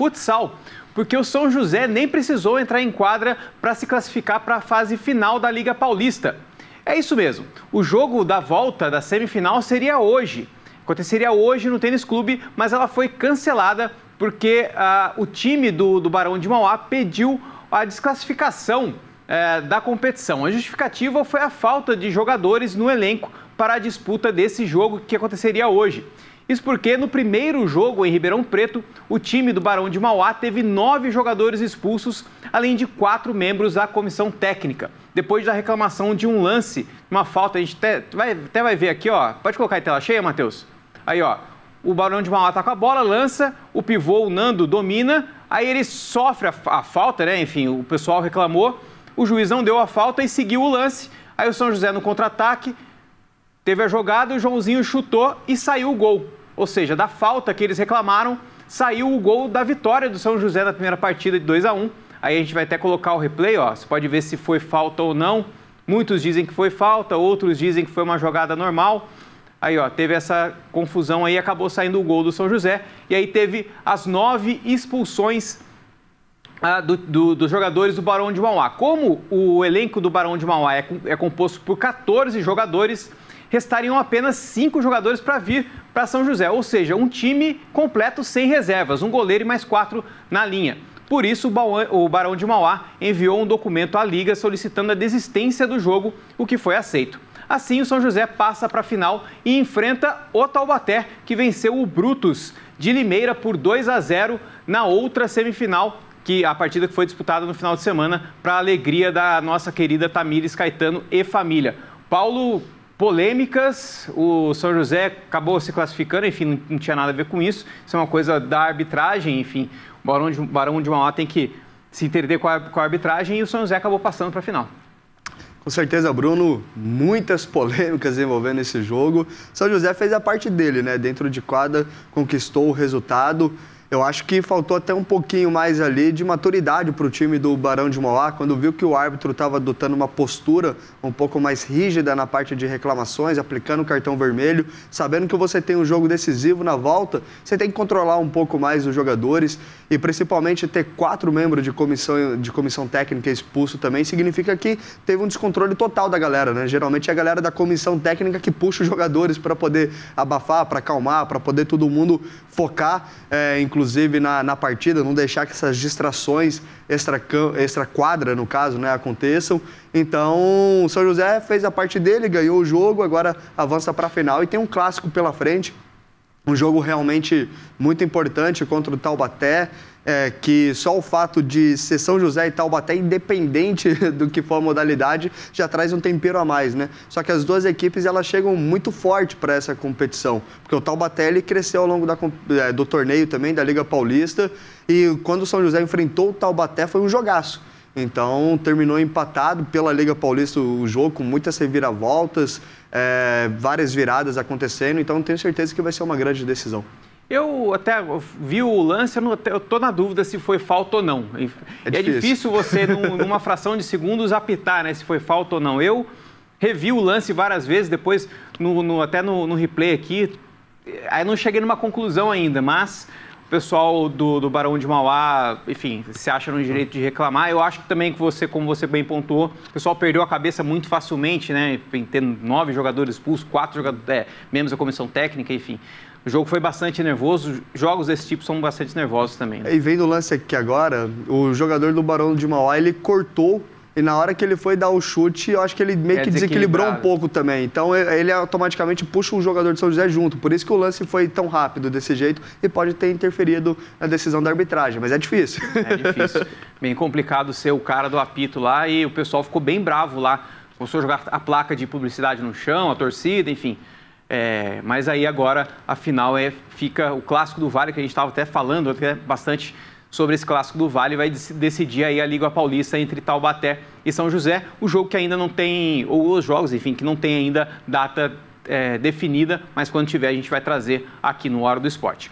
futsal, porque o São José nem precisou entrar em quadra para se classificar para a fase final da Liga Paulista. É isso mesmo. O jogo da volta da semifinal seria hoje. Aconteceria hoje no Tênis Clube, mas ela foi cancelada porque ah, o time do, do Barão de Mauá pediu a desclassificação eh, da competição. A justificativa foi a falta de jogadores no elenco para a disputa desse jogo que aconteceria hoje. Isso porque no primeiro jogo em Ribeirão Preto, o time do Barão de Mauá teve nove jogadores expulsos, além de quatro membros da comissão técnica. Depois da reclamação de um lance, uma falta, a gente até vai, até vai ver aqui, ó. Pode colocar em tela cheia, Matheus? Aí, ó. O Barão de Mauá tá com a bola, lança, o pivô, o Nando, domina, aí ele sofre a, a falta, né? Enfim, o pessoal reclamou, o juiz não deu a falta e seguiu o lance. Aí o São José no contra-ataque, teve a jogada, o Joãozinho chutou e saiu o gol. Ou seja, da falta que eles reclamaram, saiu o gol da vitória do São José na primeira partida de 2 a 1 Aí a gente vai até colocar o replay, ó. Você pode ver se foi falta ou não. Muitos dizem que foi falta, outros dizem que foi uma jogada normal. Aí, ó, teve essa confusão aí, acabou saindo o gol do São José. E aí teve as nove expulsões ah, do, do, dos jogadores do Barão de Mauá. Como o elenco do Barão de Mauá é, é composto por 14 jogadores, restariam apenas cinco jogadores para vir para São José, ou seja, um time completo sem reservas, um goleiro e mais quatro na linha. Por isso, o Barão de Mauá enviou um documento à Liga solicitando a desistência do jogo, o que foi aceito. Assim, o São José passa para a final e enfrenta o Taubaté, que venceu o Brutus de Limeira por 2 a 0 na outra semifinal, que a partida que foi disputada no final de semana, para alegria da nossa querida Tamires Caetano e família. Paulo polêmicas. O São José acabou se classificando, enfim, não, tinha nada a ver com isso. Isso é uma coisa da arbitragem, enfim. O Barão de, Barão de Mauá tem que se entender com a, com a arbitragem e o São José acabou passando para a final. Com certeza, Bruno, muitas polêmicas envolvendo esse jogo. São José fez a parte dele, né? Dentro de quadra, conquistou o resultado. Eu acho que faltou até um pouquinho mais ali de maturidade para o time do Barão de Mauá, quando viu que o árbitro estava adotando uma postura um pouco mais rígida na parte de reclamações, aplicando o cartão vermelho, sabendo que você tem um jogo decisivo na volta, você tem que controlar um pouco mais os jogadores e principalmente ter quatro membros de comissão, de comissão técnica expulso também significa que teve um descontrole total da galera, né? Geralmente é a galera da comissão técnica que puxa os jogadores para poder abafar, para acalmar, para poder todo mundo focar, é, eh, inclusive inclusive na, na partida, não deixar que essas distrações extra-quadra, extra no caso, né, aconteçam. Então, o São José fez a parte dele, ganhou o jogo, agora avança para a final e tem um clássico pela frente um jogo realmente muito importante contra o Taubaté, é, que só o fato de ser São José e Taubaté, independente do que for a modalidade, já traz um tempero a mais, né? Só que as duas equipes elas chegam muito forte para essa competição, porque o Taubaté ele cresceu ao longo da, é, do torneio também, da Liga Paulista, e quando o São José enfrentou o Taubaté foi um jogaço. Então terminou empatado pela Liga Paulista o jogo, com muitas reviravoltas, é, várias viradas acontecendo, então tenho certeza que vai ser uma grande decisão. Eu até vi o lance, eu, estou na dúvida se foi falta ou não. É, é difícil. você, numa fração de segundos, apitar né, se foi falta ou não. Eu revi o lance várias vezes, depois, no, no, até no replay aqui, aí não cheguei numa conclusão ainda, mas pessoal do, do Barão de Mauá, enfim, se acha no direito de reclamar. Eu acho que também que você, como você bem pontuou, o pessoal perdeu a cabeça muito facilmente, né? Tendo nove jogadores expulsos, quatro jogadores, é, membros da comissão técnica, enfim. O jogo foi bastante nervoso, jogos desse tipo são bastante nervosos também. Né? E vem no lance aqui agora, o jogador do Barão de Mauá, ele cortou e na hora que ele foi dar o chute, eu acho que ele meio é que desequilibrou um pouco também. Então ele automaticamente puxa o jogador de São José junto. Por isso que o lance foi tão rápido desse jeito e pode ter interferido na decisão da arbitragem. Mas é difícil. É difícil. bem complicado ser o cara do apito lá e o pessoal ficou bem bravo lá. Começou a jogar a placa de publicidade no chão, a torcida, enfim. É, mas aí agora a final é, fica o clássico do Vale, que a gente estava até falando, até bastante sobre esse clássico do Vale, vai decidir aí a Liga Paulista entre Taubaté e São José, o jogo que ainda não tem, ou os jogos, enfim, que não tem ainda data é, definida, mas quando tiver a gente vai trazer aqui no Hora do Esporte.